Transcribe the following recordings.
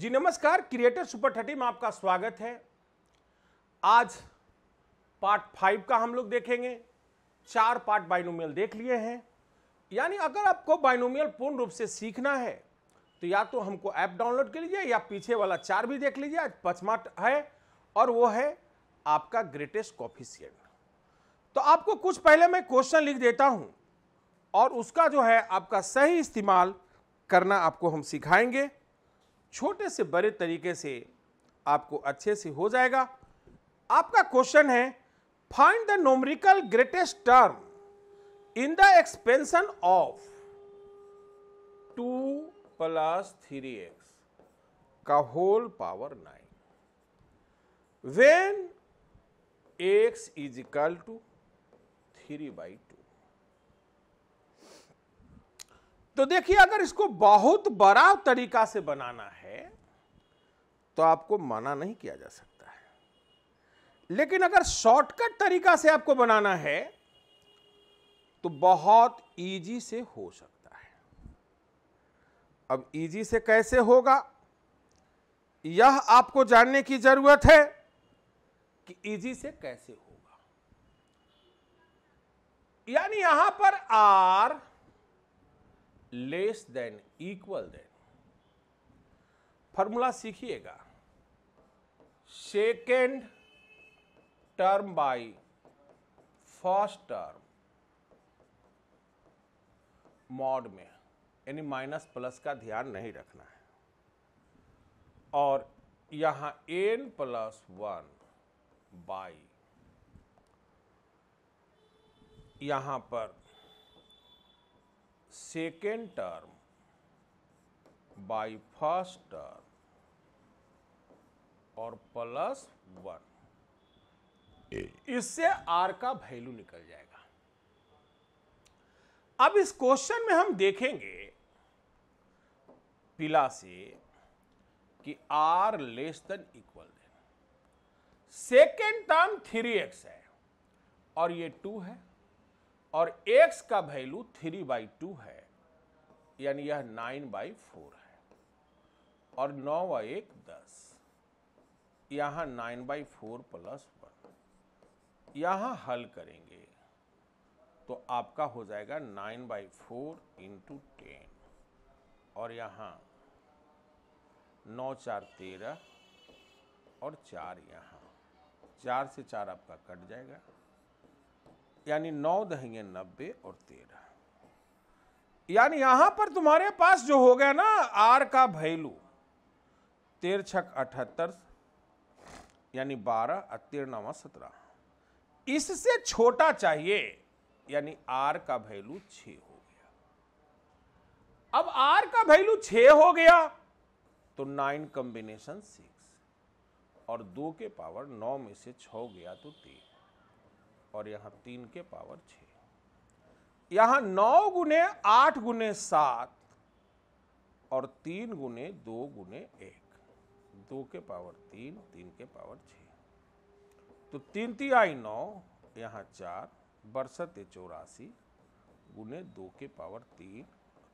जी नमस्कार creator super thirty में आपका स्वागत है आज पार्ट फाइव का हम लोग देखेंगे चार पार्ट बाइनोमियल देख लिए हैं यानी अगर आपको बाइनोमियल पूर्ण रूप से सीखना है तो या तो हमको ऐप डाउनलोड कर लीजिए या पीछे वाला चार भी देख लीजिए आज पचमा है और वो है आपका ग्रेटेस्ट कॉफिशियंट तो आपको कुछ पहले मैं क्वेश्चन लिख देता हूँ और उसका जो है आपका सही इस्तेमाल करना आपको हम सिखाएंगे छोटे से बड़े तरीके से आपको अच्छे से हो जाएगा आपका क्वेश्चन है find the numerical greatest term in the expansion of two plus three x का whole power nine when x is equal to three by two तो देखिए अगर इसको बहुत बड़ा तरीका से बनाना है तो आपको मना नहीं किया जा सकता है लेकिन अगर शॉर्टकट तरीका से आपको बनाना है तो बहुत इजी से हो सकता है अब इजी से कैसे होगा यह आपको जानने की जरूरत है कि इजी से कैसे होगा यानी यहां पर r less than equal then formula सीखिएगा second term by first term mod में यानी माइनस प्लस का ध्यान नहीं रखना है और यहां एन प्लस वन बाई यहां पर second term by first term और प्लस वन इससे आर का वैल्यू निकल जाएगा अब इस क्वेश्चन में हम देखेंगे पिला से कि r less than equal then second term three x है और ये टू है और x का वैल्यू थ्री बाई टू है यानी यह नाइन बाई फोर है और नौ व एक दस यहाँ nine by four plus one यहाँ हल करेंगे तो आपका हो जाएगा nine by four into ten और यहाँ नौ चार तेरह और चार यहाँ चार से चार आपका कट जाएगा यानी नौ दहेंगे नब्बे और तेरह यानी यहां पर तुम्हारे पास जो हो गया ना आर का वैल्यू तेर छक अठहत्तर यानी बारह और नवा सत्रह इससे छोटा चाहिए यानी आर का वैल्यू छ हो गया अब आर का भैलू छ हो गया तो नाइन कॉम्बिनेशन सिक्स और दो के पावर नौ में से छ गया तो तीन और यहाँ तीन के पावर छ यहाँ नौ गुने आठ गुने सात और तीन गुने दो गुने एक दो के पावर तीन तीन के पावर छ तो तीन ती आई नौ यहाँ चार बरसत चौरासी गुने दो के पावर तीन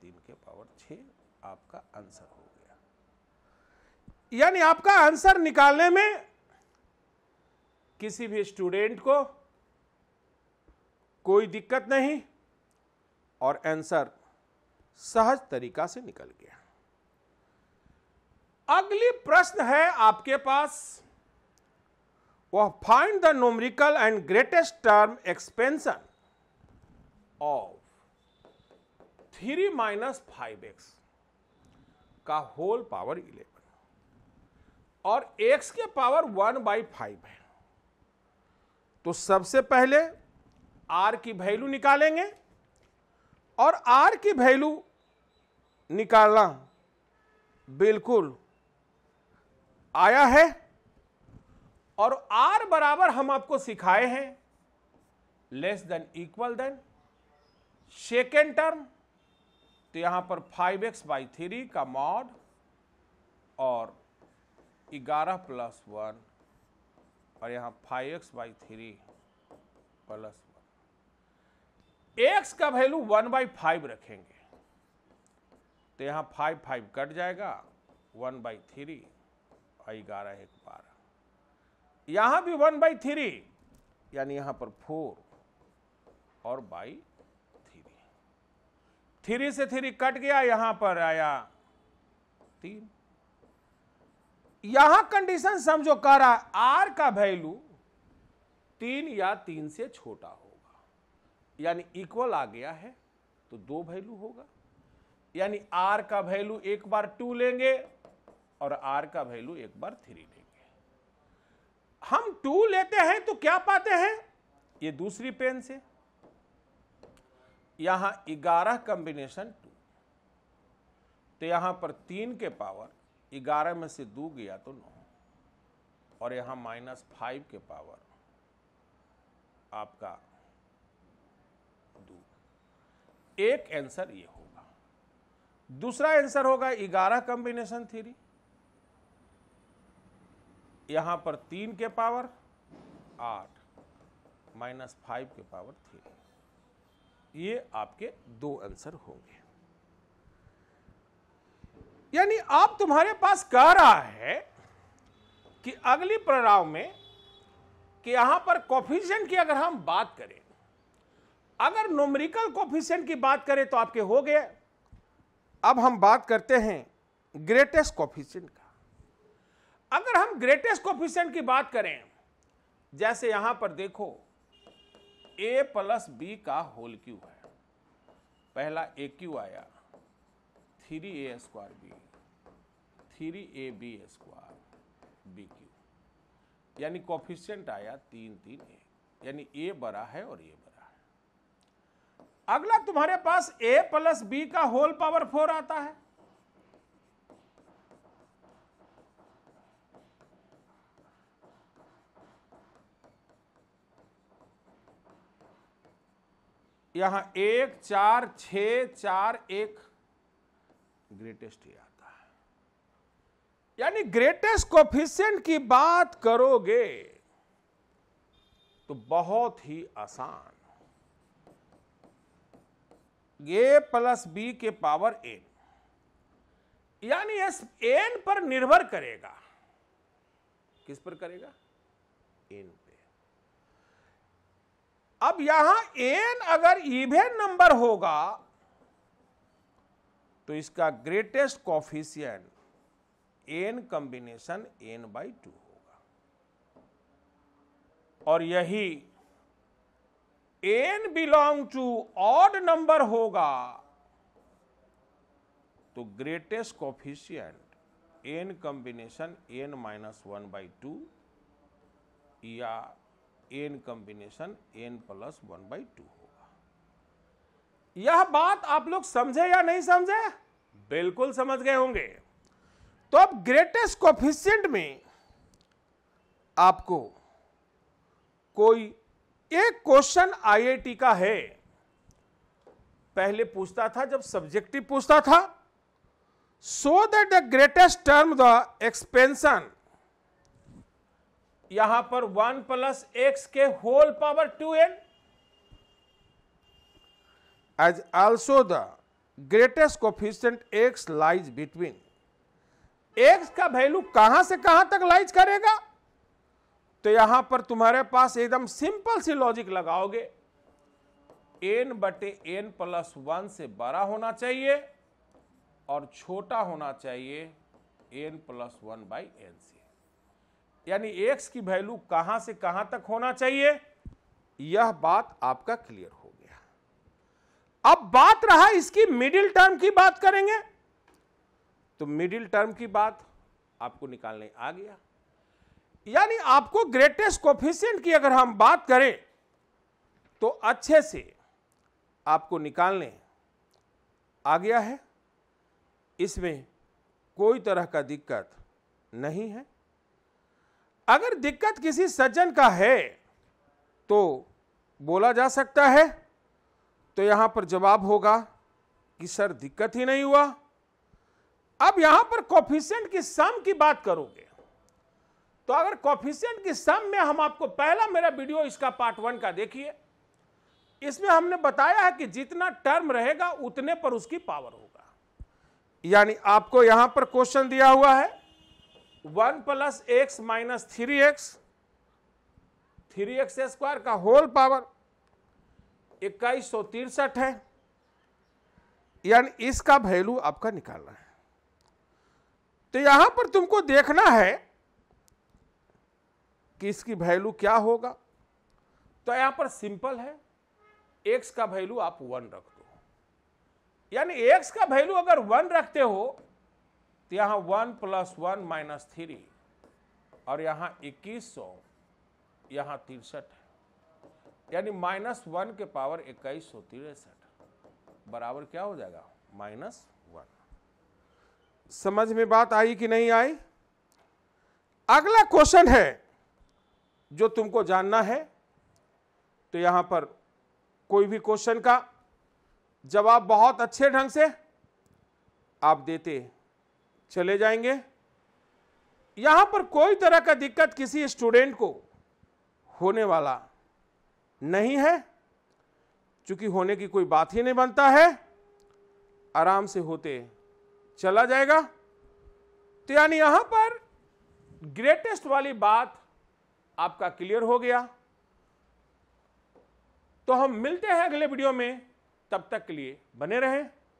तीन के पावर छ आपका आंसर हो गया यानी आपका आंसर निकालने में किसी भी स्टूडेंट को कोई दिक्कत नहीं और आंसर सहज तरीका से निकल गया अगली प्रश्न है आपके पास वह find the numerical and greatest term expansion of three minus five x का होल पावर इलेवन और एक्स के पावर वन बाई फाइव है तो सबसे पहले आर की वैल्यू निकालेंगे और आर की वैल्यू निकालना बिल्कुल आया है और आर बराबर हम आपको सिखाए हैं less than equal then second term तो यहां पर फाइव एक्स बाई थ्री का मॉड और ग्यारह प्लस वन और यहां five x by three plus x का वैल्यू वन बाई फाइव रखेंगे तो यहां फाइव फाइव कट जाएगा वन बाई थ्री और ग्यारह एक बारह यहां भी वन बाई थ्री यानी यहां पर फोर और बाई थ्री थ्री से थ्री कट गया यहां पर आया तीन यहां कंडीशन समझो कह रहा है आर का वैल्यू तीन या तीन से छोटा हो यानी इक्वल आ गया है तो दो वैल्यू होगा यानी आर का वैल्यू एक बार टू लेंगे और आर का वैल्यू एक बार थ्री लेंगे हम टू लेते हैं तो क्या पाते हैं ये दूसरी पेन से यहां ग्यारह कॉम्बिनेशन टू तो यहां पर तीन के पावर ग्यारह में से दो गया तो नौ और यहां माइनस फाइव के पावर आपका एक आंसर ये होगा दूसरा आंसर होगा ग्यारह कॉम्बिनेशन थ्री यहां पर तीन के पावर आठ माइनस फाइव के पावर थ्री ये आपके दो आंसर होंगे यानी आप तुम्हारे पास कह रहा है कि अगली प्रणाव में कि यहां पर कॉफिशियंट की अगर हम बात करें अगर नोमरिकल कोफिशियंट की बात करें तो आपके हो गए अब हम बात करते हैं ग्रेटेस्ट कोफिशियंट का अगर हम ग्रेटेस्ट कोफिशियंट की बात करें जैसे यहां पर देखो ए प्लस बी का होल क्यू है पहला ए क्यू आया three a square b three a b square b cube यानी कॉफिशियंट आया तीन तीन ए यानी ए बड़ा है और ए बड़ा अगला तुम्हारे पास ए प्लस बी का होल पावर फोर आता है यहां एक चार छ चार एक ग्रेटेस्ट ही आता है यानी ग्रेटेस्ट कोफिशियंट की बात करोगे तो बहुत ही आसान ए प्लस बी के पावर एन यानी एस एन पर निर्भर करेगा किस पर करेगा एन पे अब यहां एन अगर इवेन नंबर होगा तो इसका greatest coefficient n combination n by two होगा और यही n belong to odd number होगा तो greatest coefficient n combination n minus one by two या n combination n plus one by two होगा यह बात आप लोग समझे या नहीं समझे बिल्कुल समझ गए होंगे तो अब ग्रेटेस्ट कॉफिशियंट में आपको कोई एक क्वेश्चन आईआईटी का है पहले पूछता था जब सब्जेक्टिव पूछता था so that the greatest term the expansion यहां पर वन प्लस एक्स के whole power two n as also the greatest coefficient x lies between x का वैल्यू कहां से कहां तक लाइज करेगा तो यहां पर तुम्हारे पास एकदम सिंपल सी लॉजिक लगाओगे एन बटे एन प्लस वन से बड़ा होना चाहिए और छोटा होना चाहिए n plus one by n से यानी एक्स की वैल्यू कहां से कहां तक होना चाहिए यह बात आपका क्लियर हो गया अब बात रहा इसकी मिडिल टर्म की बात करेंगे तो मिडिल टर्म की बात आपको निकालने आ गया यानी आपको ग्रेटेस्ट कोफिशियंट की अगर हम बात करें तो अच्छे से आपको निकालने आ गया है इसमें कोई तरह का दिक्कत नहीं है अगर दिक्कत किसी सज्जन का है तो बोला जा सकता है तो यहां पर जवाब होगा कि सर दिक्कत ही नहीं हुआ अब यहां पर कोफिशियंट की सम की बात करोगे तो अगर कॉफिशियंट की सम में हम आपको पहला मेरा वीडियो इसका पार्ट वन का देखिए इसमें हमने बताया है कि जितना टर्म रहेगा उतने पर उसकी पावर होगा यानी आपको यहां पर क्वेश्चन दिया हुआ है one plus x minus three x three x square का होल पावर इक्कीस सौ तिरसठ है यानी इसका वैल्यू आपका निकालना है तो यहां पर तुमको देखना है कि इसकी वैल्यू क्या होगा तो यहां पर सिंपल है एक्स का वैल्यू आप वन रख दो यानी एक्स का वैल्यू अगर वन रखते हो तो यहां one plus one minus three और यहां इक्कीस सौ यहां तिरसठ है यानी माइनस वन के पावर इक्कीस सौ तिरसठ बराबर क्या हो जाएगा माइनस वन समझ में बात आई कि नहीं आई अगला क्वेश्चन है जो तुमको जानना है तो यहां पर कोई भी क्वेश्चन का जवाब बहुत अच्छे ढंग से आप देते चले जाएंगे यहां पर कोई तरह का दिक्कत किसी स्टूडेंट को होने वाला नहीं है चूंकि होने की कोई बात ही नहीं बनता है आराम से होते चला जाएगा तो यानी यहां पर ग्रेटेस्ट वाली बात आपका क्लियर हो गया तो हम मिलते हैं अगले वीडियो में तब तक के लिए बने रहें